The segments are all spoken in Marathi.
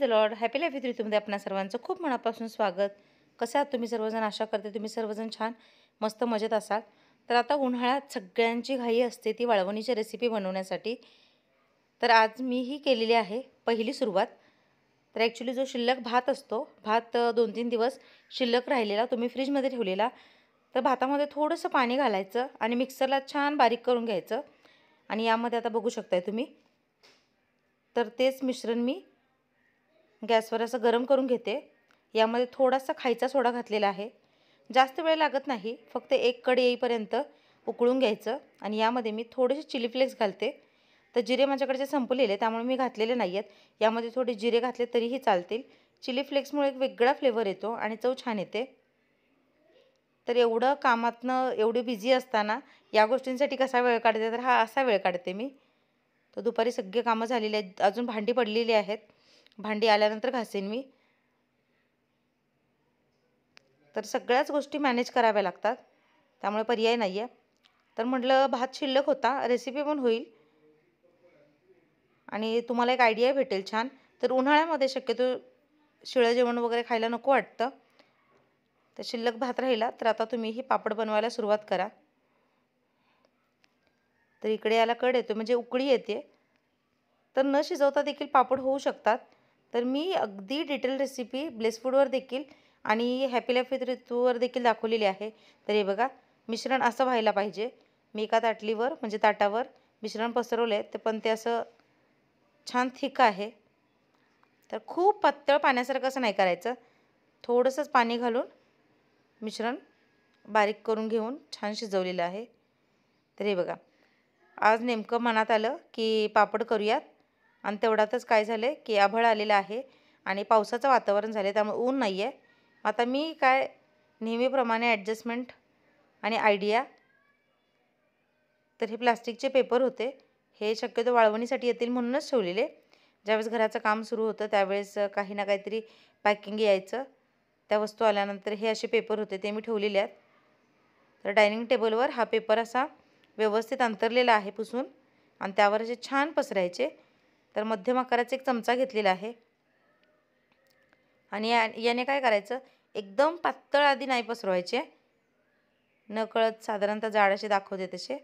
द लॉर्ड हॅपी लाईफ आपणा आपल्या सर्वांचं खूप मनापासून स्वागत कसं आहात तुम्ही सर्वजण आशा करते तुम्ही सर्वजण छान मस्त मजेत असाल तर आता उन्हाळ्यात सगळ्यांची घाई असते ती वाळवणीची रेसिपी बनवण्यासाठी तर आज मी ही केलेली आहे पहिली सुरुवात तर ॲक्च्युली जो शिल्लक भात असतो भात दोन तीन दिवस शिल्लक राहिलेला तुम्ही फ्रीजमध्ये ठेवलेला तर भातामध्ये थोडंसं पाणी घालायचं आणि मिक्सरला छान बारीक करून घ्यायचं आणि यामध्ये आता बघू शकताय तुम्ही तर तेच मिश्रण मी गॅसवर असं गरम करून घेते यामध्ये थोडासा खायचा सोडा घातलेला आहे जास्त वेळ लागत नाही फक्त एक कड येईपर्यंत उकळून घ्यायचं आणि यामध्ये मी थोडेसे चिली फ्लेक्स घालते तर जिरे माझ्याकडचे संपलेले त्यामुळे मी घातलेले नाही आहेत यामध्ये थोडे जिरे घातले तरीही चालतील चिली फ्लेक्समुळे एक वेगळा फ्लेवर येतो आणि चव छान येते तर एवढं कामातनं एवढी बिझी असताना या गोष्टींसाठी कसा वेळ काढते तर हा असा वेळ काढते मी तर दुपारी सगळे कामं झालेली आहेत अजून भांडी पडलेली आहेत भांडी आल्यानंतर घासेन मी तर सगळ्याच गोष्टी मॅनेज कराव्या लागतात त्यामुळे पर्याय नाही आहे तर म्हटलं भात शिल्लक होता रेसिपी पण होईल आणि तुम्हाला एक आयडिया भेटेल छान तर उन्हाळ्यामध्ये शक्यतो शिळं जेवण वगैरे खायला नको वाटतं तर शिल्लक भात राहिला तर आता तुम्ही ही पापड बनवायला सुरुवात करा तर इकडे याला कड येतो म्हणजे उकळी येते तर न शिजवता देखील पापड होऊ शकतात तर मी अगदी डिटेल रेसिपी ब्लेसफूडवर देखील आणि हॅपी लाईफ विथ ऋतूवर देखील दाखवलेली आहे तर हे बघा मिश्रण असं व्हायला पाहिजे मी एका ताटलीवर म्हणजे ताटावर मिश्रण पसरवलं आहे ते पण ते असं छान थिक आहे तर खूप पातळ पाण्यासारखं असं नाही करायचं थोडंसंच पाणी घालून मिश्रण बारीक करून घेऊन छान शिजवलेलं आहे तर हे बघा आज नेमकं मनात आलं की पापड करूयात आणि तेवढ्यातच काय झालं की आभळ आलेलं आहे आणि पावसाचं वातावरण झालं त्यामुळे ऊन नाही आहे आता मी काय नेहमीप्रमाणे ॲडजस्टमेंट आणि आयडिया तर हे प्लास्टिकचे पेपर होते हे शक्यतो वाळवणीसाठी येतील म्हणूनच ठेवलेले ज्यावेळेस घराचं काम सुरू होतं त्यावेळेस काही ना काहीतरी पॅकिंग यायचं त्या वस्तू आल्यानंतर हे असे पेपर होते ते मी ठेवलेले आहेत तर डायनिंग टेबलवर हा पेपर असा व्यवस्थित अंतरलेला आहे पुसून आणि त्यावर असे छान पसरायचे तर मध्यम आकाराचा एक चमचा घेतलेला आहे आणि या याने काय करायचं एकदम पातळ आधी नाही पसरवायचे नकळत साधारणतः जाड असे दाखवते तसे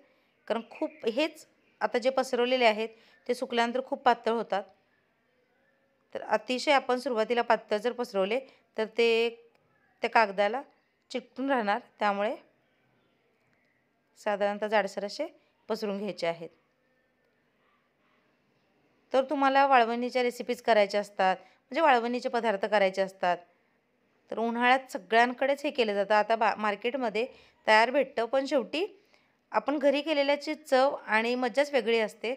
कारण खूप हेच आता जे पसरवलेले आहेत ते सुकल्यानंतर खूप पातळ होतात तर अतिशय आपण सुरुवातीला पातळ जर पसरवले तर ते त्या कागदाला चिकटून राहणार त्यामुळे साधारणतः जाडसर असे पसरून घ्यायचे आहेत तर तुम्हाला वाळवणीच्या रेसिपीज करायच्या असतात म्हणजे वाळवणीचे पदार्थ करायचे असतात तर उन्हाळ्यात सगळ्यांकडेच हे केलं जातं आता बा मार्केटमध्ये तयार भेटतं पण शेवटी आपण घरी केलेल्याची चव आणि मज्जाच वेगळी असते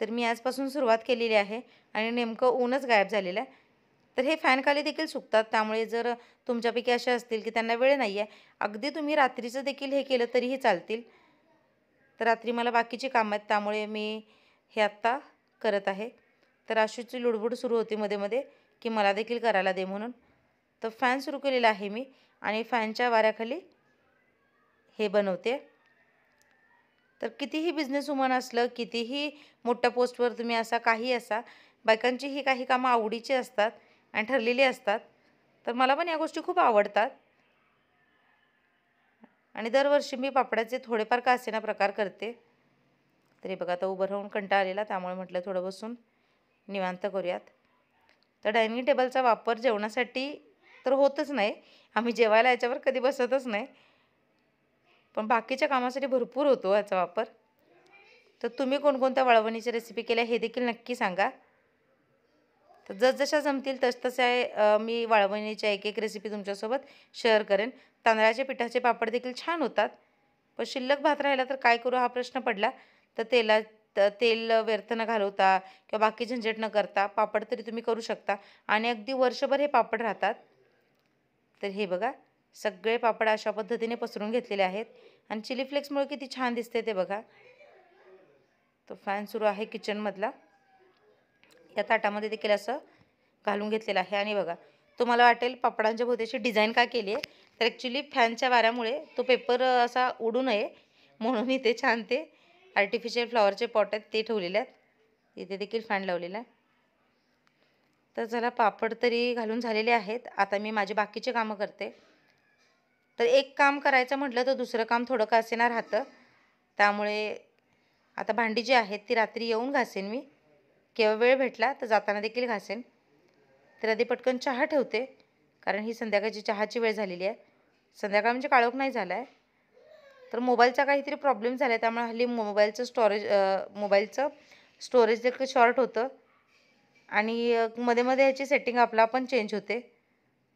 तर मी आजपासून सुरुवात केलेली आहे आणि नेमकं ऊनच गायब झालेलं आहे तर हे फॅनखाली देखील सुकतात त्यामुळे जर तुमच्यापैकी असे असतील की त्यांना वेळ नाही आहे अगदी तुम्ही रात्रीचं देखील हे केलं तरीही चालतील तर रात्री मला बाकीची कामं आहेत त्यामुळे मी हे आत्ता करत आहे तर आशूची लुडबुड सुरू होती मध्ये मध्ये की मला देखील करायला दे म्हणून तर फॅन सुरू केलेला आहे मी आणि फॅनच्या वाऱ्याखाली हे बनवते तर कितीही बिझनेस वुमन असलं कितीही मोठ्या पोस्टवर तुम्ही असा काही असा बायकांची ही काही कामं आवडीची असतात आणि ठरलेली असतात तर मला पण या गोष्टी खूप आवडतात आणि दरवर्षी मी पापडाचे थोडेफार कासेना प्रकार करते तरी बघा आता उभं राहून कंटाळा आलेला त्यामुळे म्हटलं थोडं बसून निवांत करूयात तर डायनिंग टेबलचा वापर जेवणासाठी तर होतच नाही आम्ही जेवायला याच्यावर कधी बसतच नाही पण बाकीच्या कामासाठी भरपूर होतो याचा वापर तर तुम्ही कोणकोणत्या वाळवणीच्या रेसिपी केल्या हे देखील नक्की सांगा तर जसजशा जमतील तसतसे मी वाळवणीच्या एक एक रेसिपी तुमच्यासोबत शेअर करेन तांदळाच्या पिठाचे पापड देखील छान होतात पण शिल्लक भात राहिला तर काय करू हा प्रश्न पडला तर तेला तेल व्यर्थ न घालवता किंवा बाकी झंझट न करता पापड तरी तुम्ही करू शकता आणि अगदी वर्षभर हे पापड राहतात तर हे बघा सगळे पापड अशा पद्धतीने पसरून घेतलेले आहेत आणि चिली फ्लेक्समुळे किती छान दिसते ते बघा तो फॅन सुरू आहे किचनमधला त्या ताटामध्ये देखील असं घालून घेतलेलं आहे आणि बघा तुम्हाला वाटेल पापडांच्या भोवतीची डिझाईन का केली आहे तर ॲक्च्युली फॅनच्या वाऱ्यामुळे तो पेपर असा उडू नये म्हणून इथे छान ते आर्टिफिशियल फ्लॉवरचे पॉट आहेत ते ठेवलेले आहेत इथे देखील फॅन लावलेला आहे तर चला पापड तरी घालून झालेले आहेत आता मी माझे बाकीचे कामं करते तर एक काम करायचं म्हटलं तर दुसरं काम थोडं का असेना राहतं त्यामुळे आता भांडी जी आहेत ती रात्री येऊन घासेन मी केव्हा वेळ भेटला तर जाताना देखील घासेन तर आधी पटकन चहा ठेवते कारण ही संध्याकाळची चहाची वेळ झालेली आहे संध्याकाळ म्हणजे काळोख नाही झाला आहे तर मोबाईलचा काहीतरी प्रॉब्लेम झाला आहे त्यामुळे हल्ली मोबाईलचं स्टोरेज मोबाईलचं स्टोरेज देखील शॉर्ट होतं आणि मध्ये मध्ये याची सेटिंग आपला पण चेंज होते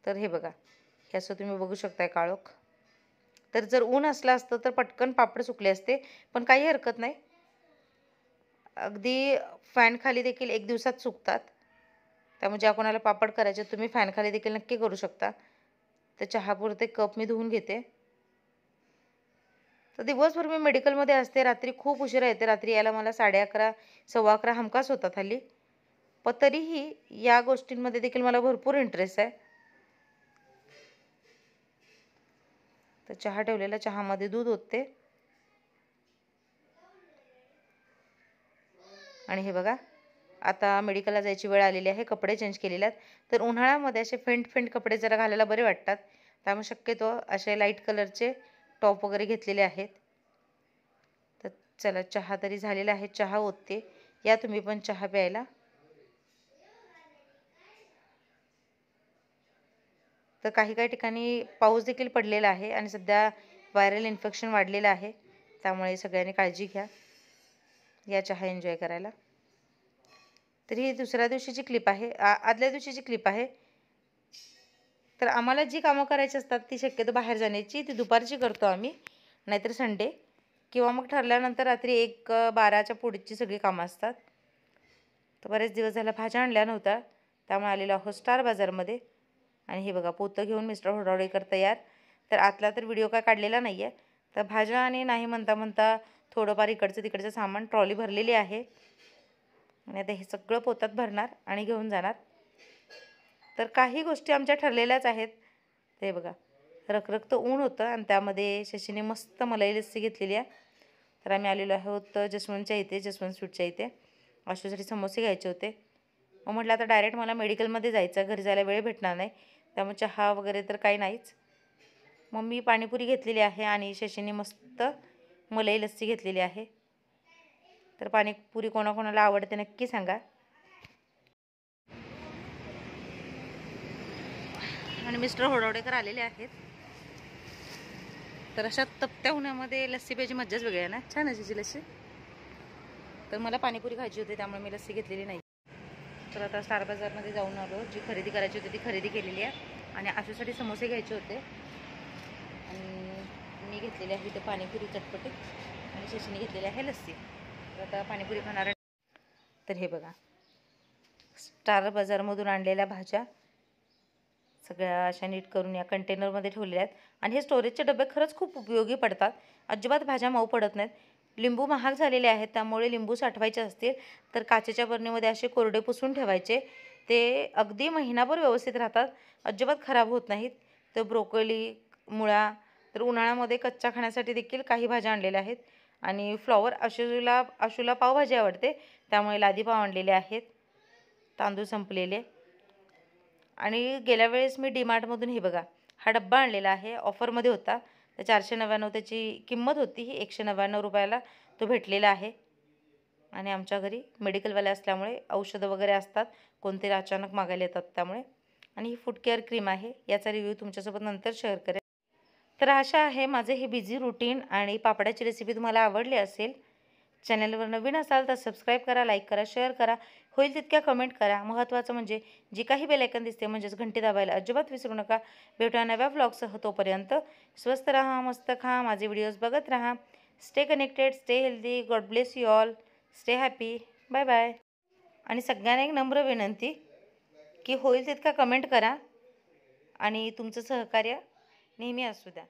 तर हे बघा हे असं तुम्ही बघू शकताय काळोख तर जर ऊन असलं असतं तर पटकन पापड सुकले असते पण काही हरकत नाही अगदी फॅनखाली देखील एक दिवसात सुकतात त्यामुळे म्हणजे ज्या कोणाला पापड करायचे तुम्ही फॅनखाली देखील नक्की करू शकता तर चहापुरते कप मी धुवून घेते तर दिवसभर मी मेडिकलमध्ये असते रात्री खूप उशिरा येते रात्री यायला मला साडे अकरा सव्वा अकरा हमखास होतात हल्ली पण तरीही या गोष्टींमध्ये देखील मला भरपूर इंटरेस्ट आहे तर चहा ठेवलेला चहामध्ये दूध होते आणि हे बघा आता मेडिकलला जायची वेळ आलेली आहे कपडे चेंज केलेले आहेत तर उन्हाळ्यामध्ये असे फेंट फेंट कपडे जरा घालायला बरे वाटतात त्यामुळे शक्यतो असे लाईट कलरचे टॉप वगैरे घेतलेले आहेत तर चला चहा तरी झालेला आहे चहा ओतते या तुम्ही पण चहा प्यायला तर काही काही ठिकाणी पाऊस देखील पडलेला आहे आणि सध्या व्हायरल इन्फेक्शन वाढलेलं आहे त्यामुळे सगळ्यांनी काळजी घ्या या चहा एन्जॉय करायला तर ही दुसऱ्या दिवशीची क्लिप आहे आदल्या दिवशीची क्लिप आहे तर आम्हाला जी कामं करायची असतात ती शक्यतो बाहेर जाण्याची ती दुपारची करतो आम्ही नाहीतर संडे किंवा मग ठरल्यानंतर रात्री एक बाराच्या पुढची सगळी कामं असतात तर बरेच दिवस झाला भाज्या आणल्या नव्हत्या त्यामुळे आलेला आहोत स्टार बाजारमध्ये आणि हे बघा पोतं घेऊन मिस्टर होडावडेकर तयार तर आतला तर व्हिडिओ काय काढलेला नाही आहे तर भाज्या आणि नाही म्हणता म्हणता थोडंफार इकडचं तिकडचं सामान ट्रॉली भरलेली आहे आणि आता हे सगळं पोतात भरणार आणि घेऊन जाणार तर काही गोष्टी आमच्या ठरलेल्याच आहेत ते बघा तर ऊन होतं आणि त्यामध्ये शशीने मस्त मलाई लस्सी घेतलेली आहे तर आम्ही आलेलो आहोत जसवंतच्या इथे जसवंत स्वीटच्या इथे अशोसाठी समोसे घ्यायचे होते मग म्हटलं आता डायरेक्ट मला मेडिकलमध्ये जायचं घरी जायला वेळ भेटणार नाही त्यामुळे चहा वगैरे तर काही नाहीच मम्मी पाणीपुरी घेतलेली आहे आणि शशीने मस्त मलाई लस्सी घेतलेली आहे तर पाणीपुरी कोणाकोणाला आवडते नक्की सांगा आणि मिस्टर होडवडेकर आलेले आहेत तर अशा तप्त्या उन्हामध्ये लस्सी पाहिजे मज्जाच वेगळी आहे ना छान अशी लस्सी तर मला पाणीपुरी खायची होती त्यामुळे मी लस्सी घेतलेली नाही तर आता स्टार बाजारमध्ये जाऊन आलो जी खरेदी करायची होती ती खरेदी केलेली आहे आणि आशासाठी समोसे घ्यायचे होते मी घेतलेली आहे इथं पाणीपुरी चटपटी आणि शशीने घेतलेली आहे लस्सी तर आता पाणीपुरी खाणार तर हे बघा स्टार बाजारमधून आणलेल्या भाज्या सगळ्या अशा नीट करून या कंटेनरमध्ये ठेवलेल्या आहेत आणि हे स्टोरेजचे डबे खरंच खूप उपयोगी पडतात अजिबात भाज्या मऊ पडत नाहीत लिंबू महाग झालेले आहेत त्यामुळे लिंबू साठवायचे असतील तर काचेच्या बरणीमध्ये असे कोरडे पुसून ठेवायचे ते अगदी महिनाभर व्यवस्थित राहतात अजिबात खराब होत नाहीत तर ब्रोकोली मुळा तर उन्हाळ्यामध्ये कच्च्या खाण्यासाठी देखील काही भाज्या आणलेल्या आहेत आणि फ्लॉवर आशुला अशुला पावभाजी आवडते त्यामुळे लादी पाव आणलेले आहेत तांदूळ संपलेले आणि गेल्या वेळेस मी डीमार्टमधून हे बघा हा डब्बा आणलेला आहे ऑफरमध्ये होता तर चारशे नव्याण्णव त्याची किंमत होती ही एकशे नव्याण्णव रुपयाला तो भेटलेला आहे आणि आमच्या घरी मेडिकलवाले असल्यामुळे औषधं वगैरे असतात कोणते अचानक मागायला येतात त्यामुळे आणि ही फूड केअर क्रीम आहे याचा रिव्ह्यू तुमच्यासोबत नंतर शेअर करेन तर अशा आहे माझे हे बिझी रुटीन आणि पापडाची रेसिपी तुम्हाला आवडली असेल चॅनलवर नवीन असाल तर सबस्क्राईब करा लाईक करा शेअर करा होईल तितक्या कमेंट करा महत्त्वाचं म्हणजे जी काही बेलायकन दिसते म्हणजेच घंटी दाबायला अजिबात विसरू नका भेटूया नव्या ब्लॉगसह तोपर्यंत स्वस्त राहा मस्त खा माझे व्हिडिओज बघत राहा stay connected stay healthy God bless you all stay happy bye bye आणि सगळ्यांना एक नम्र विनंती की होईल तितका कमेंट करा आणि तुमचं सहकार्य नेहमी असू द्या